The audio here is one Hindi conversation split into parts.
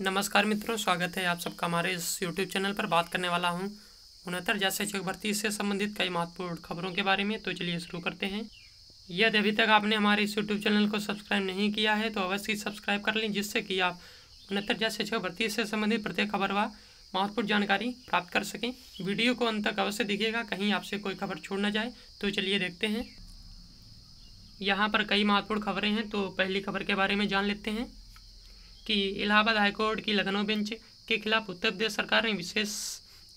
नमस्कार मित्रों स्वागत है आप सबका हमारे इस यूट्यूब चैनल पर बात करने वाला हूँ उनहत्तर जैसे शिक्षक भर्ती से संबंधित कई महत्वपूर्ण खबरों के बारे में तो चलिए शुरू करते हैं यदि अभी तक आपने हमारे इस यूट्यूब चैनल को सब्सक्राइब नहीं किया है तो अवश्य सब्सक्राइब कर लें जिससे कि आप उनहत्तर जैसे शिक्षक भर्ती से संबंधित प्रत्येक खबर व महत्वपूर्ण जानकारी प्राप्त कर सकें वीडियो को अंत तक अवश्य दिखेगा कहीं आपसे कोई खबर छोड़ ना जाए तो चलिए देखते हैं यहाँ पर कई महत्वपूर्ण खबरें हैं तो पहली खबर के बारे में जान लेते हैं कि इलाहाबाद हाईकोर्ट की लखनऊ बेंच के खिलाफ उत्तर प्रदेश सरकार ने विशेष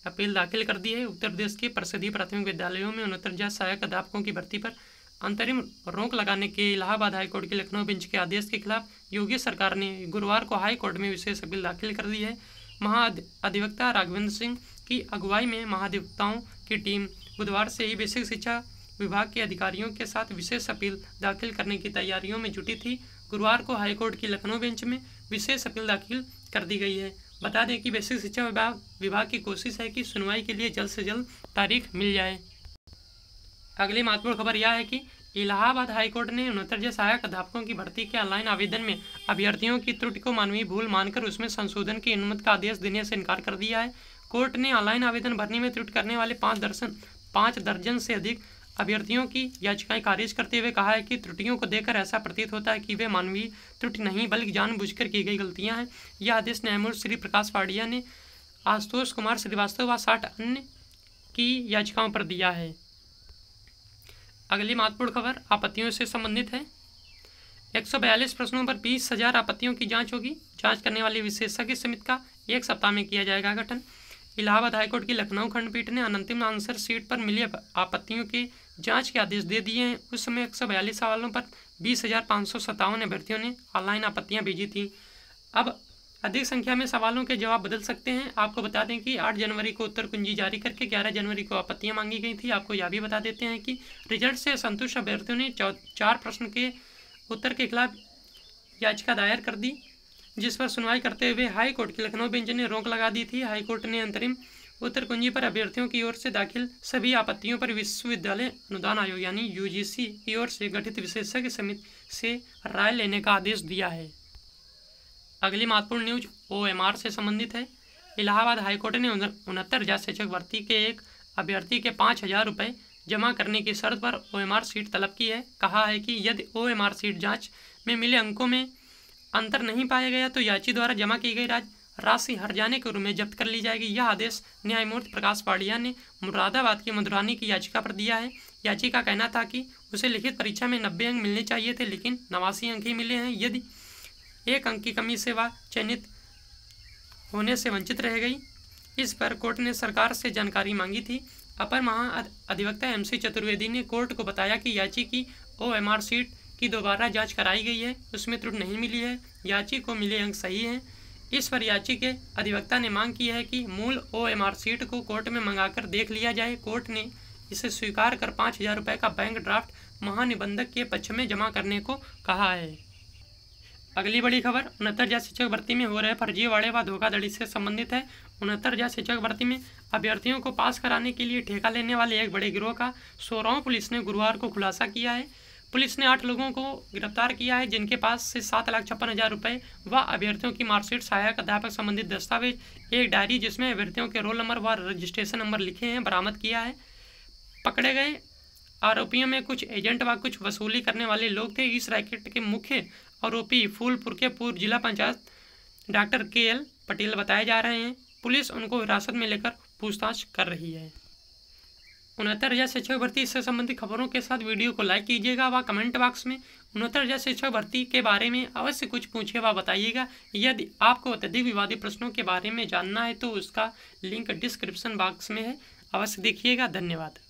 अपील दाखिल कर दी है उत्तर प्रदेश के प्रसिद्धि प्राथमिक विद्यालयों में उनहत्तर हजार सहायक अध्यापकों की भर्ती पर अंतरिम रोक लगाने के इलाहाबाद हाईकोर्ट के लखनऊ बेंच के आदेश के खिलाफ योगी सरकार ने गुरुवार को हाईकोर्ट में विशेष अपील दाखिल कर दी है महाअधिवक्ता राघवेंद्र सिंह की अगुवाई में महाधिवक्ताओं की टीम बुधवार से ही बेसिक शिक्षा विभाग के अधिकारियों के साथ विशेष अपील दाखिल करने की तैयारियों में जुटी थी गुरुवार को हाईकोर्ट की लखनऊ बेंच में विशेष अपील दाखिल कर दी गई है बता दें कि बेसिक शिक्षा विभाग विभाग की कोशिश है कि सुनवाई के लिए जल्द से जल्द तारीख मिल जाए अगली महत्वपूर्ण खबर यह है कि इलाहाबाद हाईकोर्ट ने उनहत्तर जय सहायक अध्यापकों की भर्ती के ऑनलाइन आवेदन में अभ्यर्थियों की त्रुटि को मानवीय भूल मानकर उसमें संशोधन की अनुमति का आदेश देने से इनकार कर दिया है कोर्ट ने ऑनलाइन आवेदन भरने में त्रुटि करने वाले पाँच दर्शन पाँच दर्जन से अधिक अभ्यर्थियों की याचिकाएं खारिज करते हुए कहा है कि त्रुटियों को देखकर ऐसा प्रतीत होता है कि वे मानवीय त्रुटि नहीं बल्कि जानबूझकर की गई गलतियां हैं यह आदेश न्यायमूर्ति श्री प्रकाश पाड़िया ने आशुतोष कुमार श्रीवास्तव व साठ अन्य की याचिकाओं पर दिया है अगली महत्वपूर्ण खबर आपत्तियों से संबंधित है एक प्रश्नों पर बीस हजार आपत्तियों की जाँच होगी जाँच करने वाली विशेषज्ञ समिति का एक सप्ताह में किया जाएगा गठन इलाहाबाद हाईकोर्ट की लखनऊ खंडपीठ ने अनंतिम आंसर सीट पर मिली आपत्तियों के जांच के आदेश दे दिए हैं उस समय एक सौ बयालीस सवालों पर बीस हज़ार पाँच सौ सत्तावन अभ्यर्थियों ने ऑनलाइन आपत्तियाँ भेजी थीं अब अधिक संख्या में सवालों के जवाब बदल सकते हैं आपको बता दें कि 8 जनवरी को उत्तर कुंजी जारी करके 11 जनवरी को आपत्तियां मांगी गई थी आपको यह भी बता देते हैं कि रिजल्ट से संतुष्ट अभ्यर्थियों ने चार प्रश्न के उत्तर के खिलाफ याचिका दायर कर दी जिस पर सुनवाई करते हुए हाई कोर्ट की लखनऊ बेंच ने रोक लगा दी थी हाई कोर्ट ने अंतरिम उत्तर कुंजी पर अभ्यर्थियों की ओर से दाखिल सभी आपत्तियों पर विश्वविद्यालय अनुदान आयोग यानी यूजीसी की ओर से गठित विशेषज्ञ समिति से राय लेने का आदेश दिया है अगली महत्वपूर्ण न्यूज ओएमआर से संबंधित है इलाहाबाद हाईकोर्ट ने उनहत्तर हजार शिक्षक भर्ती के एक अभ्यर्थी के पाँच हजार रुपये जमा करने की शर्त पर ओएमआर सीट तलब की है कहा है कि यदि ओएमआर सीट जांच में मिले अंकों में अंतर नहीं पाया गया तो याची द्वारा जमा की गई राज्य राशि हरजाने के रूप में जब्त कर ली जाएगी यह आदेश न्यायमूर्ति प्रकाश पाड़िया ने मुरादाबाद की मधुरानी की याचिका पर दिया है याचिका कहना था कि उसे लिखित परीक्षा में नब्बे अंक मिलने चाहिए थे लेकिन नवासी अंक ही मिले हैं यदि एक अंक की कमी से वह चयनित होने से वंचित रह गई इस पर कोर्ट ने सरकार से जानकारी मांगी थी अपर महा अधिवक्ता एम सी चतुर्वेदी ने कोर्ट को बताया कि याची की ओ एम आर सीट की दोबारा जांच कराई गई है उसमें त्रुट नहीं मिली है याची को मिले अंक सही हैं इस पर याची के अधिवक्ता ने मांग की है कि मूल ओ आर सीट को कोर्ट में मंगाकर देख लिया जाए कोर्ट ने इसे स्वीकार कर पाँच हज़ार रुपये का बैंक ड्राफ्ट महानिबंधक के पक्ष में जमा करने को कहा है अगली बड़ी खबर उनहत्तर जा शिक्षक भर्ती में हो रहे फर्जीवाड़े व धोखाधड़ी से संबंधित है उनहत्तर हजार शिक्षक भर्ती में अभ्यर्थियों को पास कराने के लिए ठेका लेने वाले एक बड़े गिरोह का सोरांव पुलिस ने गुरुवार को खुलासा किया है पुलिस ने आठ लोगों को गिरफ्तार किया है जिनके पास से सात लाख छप्पन हज़ार रुपये व अभ्यर्थियों की मार्कशीट सहायक अध्यापक संबंधित दस्तावेज एक डायरी जिसमें अभ्यर्थियों के रोल नंबर व रजिस्ट्रेशन नंबर लिखे हैं बरामद किया है पकड़े गए आरोपियों में कुछ एजेंट व कुछ वसूली करने वाले लोग थे इस रैकेट के मुख्य आरोपी फूलपुर के पूर्व जिला panchayat doctor K L Patel बताए जा रहे हैं पुलिस उनको हिरासत में लेकर पूछताछ कर रही है उनहत्तर हज़ार शिक्षक भर्ती से संबंधित खबरों के साथ वीडियो को लाइक कीजिएगा व कमेंट बॉक्स में उनहत्तर हज़ार शिक्षक भर्ती के बारे में अवश्य कुछ पूछे व बताइएगा यदि आपको अत्यधिक विवादित प्रश्नों के बारे में जानना है तो उसका लिंक डिस्क्रिप्शन बॉक्स में है अवश्य देखिएगा धन्यवाद